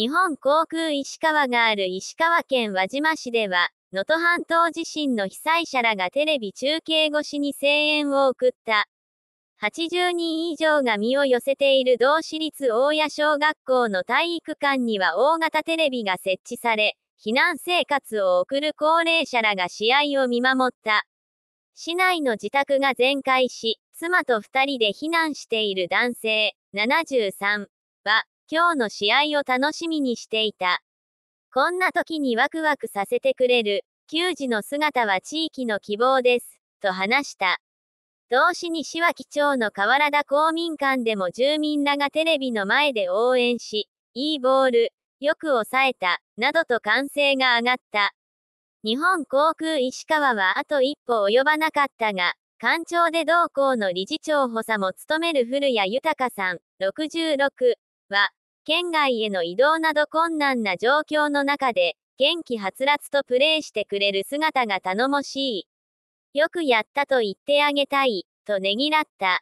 日本航空石川がある石川県輪島市では、能登半島地震の被災者らがテレビ中継越しに声援を送った。80人以上が身を寄せている同市立大谷小学校の体育館には大型テレビが設置され、避難生活を送る高齢者らが試合を見守った。市内の自宅が全壊し、妻と2人で避難している男性73は、今日の試合を楽しみにしていた。こんな時にワクワクさせてくれる、球児の姿は地域の希望です、と話した。同市は基町の河原田公民館でも住民らがテレビの前で応援し、いいボール、よく抑えた、などと歓声が上がった。日本航空石川はあと一歩及ばなかったが、官庁で同校の理事長補佐も務める古谷豊さん、66は、県外への移動など困難な状況の中で、元気はつらつとプレーしてくれる姿が頼もしい。よくやったと言ってあげたい、とねぎらった。